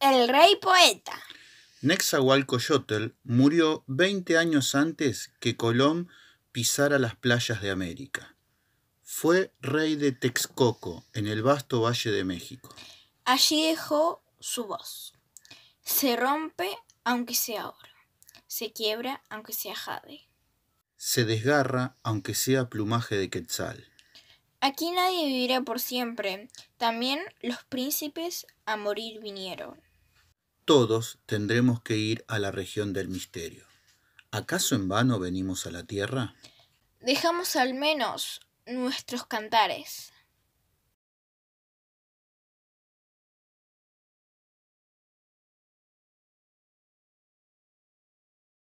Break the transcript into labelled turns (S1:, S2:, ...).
S1: el rey poeta.
S2: Nexahualcoyotl murió 20 años antes que Colón pisara las playas de América. Fue rey de Texcoco, en el vasto Valle de México.
S1: Allí dejó su voz. Se rompe aunque sea oro. Se quiebra aunque sea jade.
S2: Se desgarra aunque sea plumaje de quetzal.
S1: Aquí nadie vivirá por siempre. También los príncipes a morir vinieron
S2: todos tendremos que ir a la región del misterio. ¿Acaso en vano venimos a la tierra?
S1: Dejamos al menos
S2: nuestros cantares.